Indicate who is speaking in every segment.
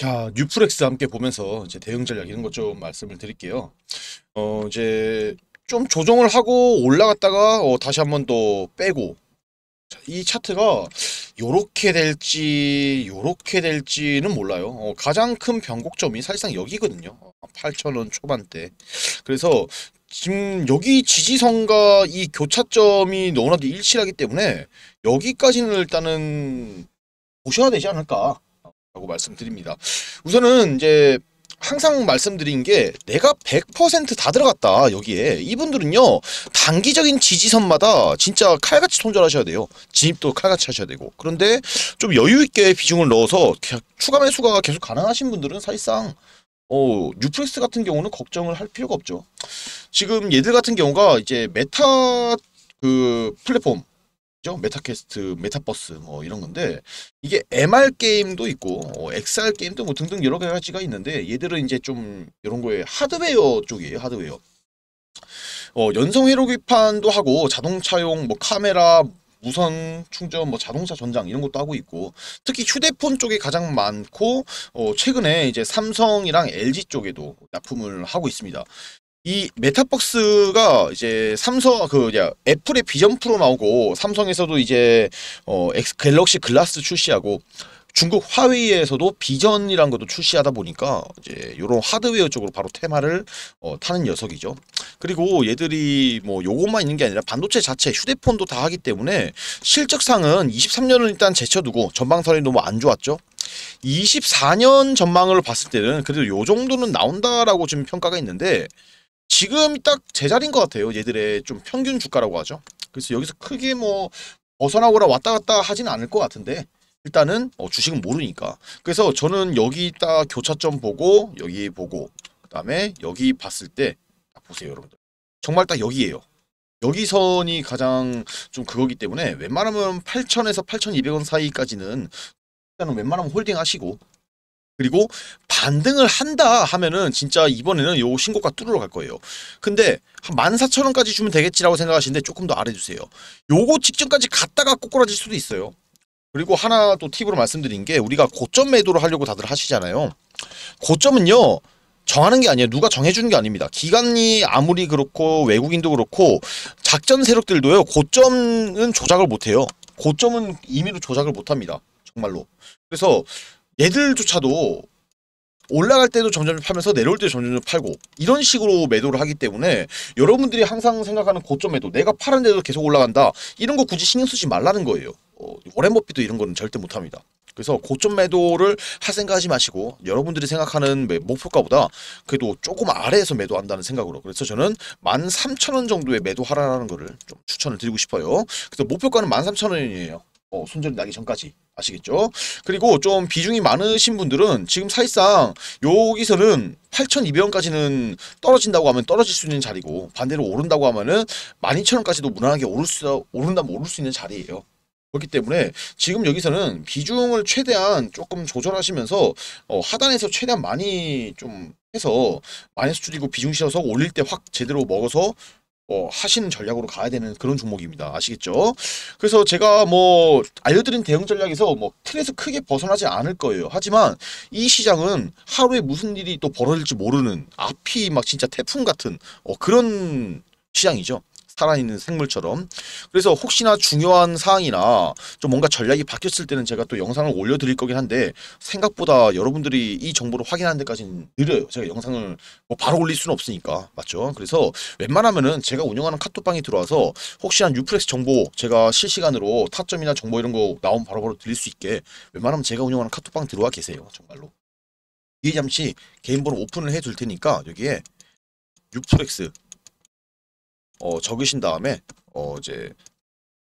Speaker 1: 자, 뉴프렉스 함께 보면서 이제 대응 전략 이런 것 좀 말씀을 드릴게요. 어, 이제 좀 조정을 하고 올라갔다가 어, 다시 한번또 빼고 자, 이 차트가 요렇게 될지 요렇게 될지는 몰라요. 어, 가장 큰 변곡점이 사실상 여기거든요. 8,000원 초반대. 그래서 지금 여기 지지선과 이 교차점이 너무나도 일치하기 때문에 여기까지는 일단은 보셔야 되지 않을까. 라고 말씀드립니다. 우선은 이제 항상 말씀드린 게 내가 100%다 들어갔다 여기에 이분들은요 단기적인 지지선마다 진짜 칼같이 통절하셔야 돼요 진입도 칼같이 하셔야 되고 그런데 좀 여유있게 비중을 넣어서 추가 매수가 계속 가능하신 분들은 사실상 어, 뉴프렉스 같은 경우는 걱정을 할 필요가 없죠 지금 얘들 같은 경우가 이제 메타 그 플랫폼 메타퀘스트, 메타버스 뭐 이런 건데 이게 MR 게임도 있고 XR 어, 게임도 뭐 등등 여러 가지가 있는데 얘들은 이제 좀 이런 거에 하드웨어 쪽이에요. 하드웨어. 어, 연성 회로기판도 하고 자동차용 뭐 카메라 무선 충전 뭐 자동차 전장 이런 것도 하고 있고 특히 휴대폰 쪽이 가장 많고 어, 최근에 이제 삼성이랑 LG 쪽에도 납품을 하고 있습니다. 이메타버스가 이제 삼성 그 애플의 비전 프로 나오고 삼성에서도 이제 어 엑스, 갤럭시 글라스 출시하고 중국 화웨이에서도 비전이란 것도 출시하다 보니까 이제 이런 하드웨어 쪽으로 바로 테마를 어, 타는 녀석이죠. 그리고 얘들이 뭐 요것만 있는 게 아니라 반도체 자체 휴대폰도 다 하기 때문에 실적상은 23년을 일단 제쳐두고 전방선이 너무 안 좋았죠. 24년 전망을 봤을 때는 그래도 요 정도는 나온다라고 지금 평가가 있는데 지금 딱 제자리인 것 같아요. 얘들의 좀 평균 주가라고 하죠. 그래서 여기서 크게 뭐 벗어나거나 왔다 갔다 하진 않을 것 같은데 일단은 어, 주식은 모르니까 그래서 저는 여기 딱 교차점 보고 여기 보고 그 다음에 여기 봤을 때 보세요 여러분들 정말 딱 여기에요 여기 선이 가장 좀 그거기 때문에 웬만하면 8,000에서 8,200원 사이까지는 일단은 웬만하면 홀딩 하시고 그리고 반등을 한다 하면은 진짜 이번에는 요 신고가 뚫으러 갈 거예요. 근데 한 14,000원까지 주면 되겠지라고 생각하시는데 조금 더 아래 주세요. 요거 직전까지 갔다가 꼬꾸라질 수도 있어요. 그리고 하나 또 팁으로 말씀드린 게 우리가 고점 매도를 하려고 다들 하시잖아요. 고점은요. 정하는 게 아니에요. 누가 정해주는 게 아닙니다. 기관이 아무리 그렇고 외국인도 그렇고 작전 세력들도요. 고점은 조작을 못해요. 고점은 임의로 조작을 못합니다. 정말로. 그래서 얘들조차도 올라갈 때도 점점 팔면서 내려올 때도 점점 팔고 이런 식으로 매도를 하기 때문에 여러분들이 항상 생각하는 고점 매도 내가 파는데도 계속 올라간다 이런 거 굳이 신경 쓰지 말라는 거예요 어, 워렌 버핏도 이런 거는 절대 못합니다 그래서 고점 매도를 할 생각하지 마시고 여러분들이 생각하는 목표가보다 그래도 조금 아래에서 매도한다는 생각으로 그래서 저는 13,000원 정도에 매도하라는 거를 좀 추천을 드리고 싶어요 그래서 목표가는 13,000원이에요 어, 손절이 나기 전까지 아시겠죠? 그리고 좀 비중이 많으신 분들은 지금 사실상 여기서는 8,200원까지는 떨어진다고 하면 떨어질 수 있는 자리고 반대로 오른다고 하면은 12,000원까지도 무난하게 오를 수 오른다면 오를 수 있는 자리예요. 그렇기 때문에 지금 여기서는 비중을 최대한 조금 조절하시면서 어, 하단에서 최대한 많이 좀 해서 많이너스 줄이고 비중 실어서 올릴 때 확 제대로 먹어서 어, 하시는 전략으로 가야 되는 그런 종목입니다. 아시겠죠? 그래서 제가 뭐 알려드린 대응 전략에서 뭐 틀에서 크게 벗어나지 않을 거예요. 하지만 이 시장은 하루에 무슨 일이 또 벌어질지 모르는 앞이 막 진짜 태풍 같은 어, 그런 시장이죠. 살아있는 생물처럼 그래서 혹시나 중요한 사항이나 좀 뭔가 전략이 바뀌었을 때는 제가 또 영상을 올려드릴 거긴 한데 생각보다 여러분들이 이 정보를 확인하는 데까지는 느려요 제가 영상을 뭐 바로 올릴 수는 없으니까 맞죠 그래서 웬만하면은 제가 운영하는 카톡방에 들어와서 혹시나 유프렉스 정보 제가 실시간으로 타점이나 정보 이런 거 나온 바로바로 드릴 수 있게 웬만하면 제가 운영하는 카톡방 들어와 계세요 정말로 이게 잠시 개인번호 오픈을 해둘 테니까 여기에 유프렉스 어, 적으신 다음에 어, 이제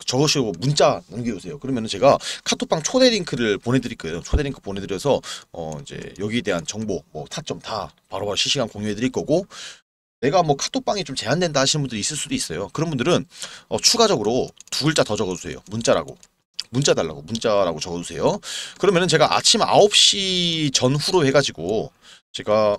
Speaker 1: 적으시고 문자 남겨주세요. 그러면 제가 카톡방 초대 링크를 보내드릴 거예요. 초대 링크 보내드려서 어 이제 여기에 대한 정보, 뭐 타점 다 바로바로 실시간 공유해드릴 거고 내가 뭐 카톡방이 좀 제한된다 하시는 분들이 있을 수도 있어요. 그런 분들은 어 추가적으로 두 글자 더 적어주세요. 문자라고. 문자 달라고 문자라고 적어주세요. 그러면은 제가 아침 9시 전후로 해가지고 제가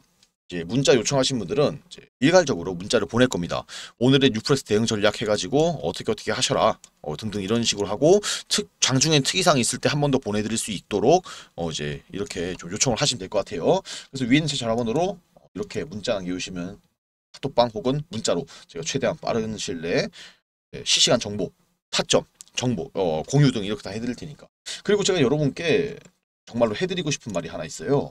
Speaker 1: 이제 문자 요청하신 분들은 이제 일괄적으로 문자를 보낼 겁니다. 오늘의 뉴프레스 대응 전략 해가지고 어떻게 어떻게 하셔라 어, 등등 이런 식으로 하고 특장중에 특이사항이 있을 때 한 번 더 보내드릴 수 있도록 어, 이제 이렇게 좀 요청을 하시면 될 것 같아요. 그래서 위에 있는 제 전화번호로 이렇게 문자 남겨주시면 카톡방 혹은 문자로 제가 최대한 빠른 시일 내에 네, 실시간 정보, 타점, 정보, 어, 공유 등 이렇게 다 해드릴 테니까. 그리고 제가 여러분께 정말로 해드리고 싶은 말이 하나 있어요.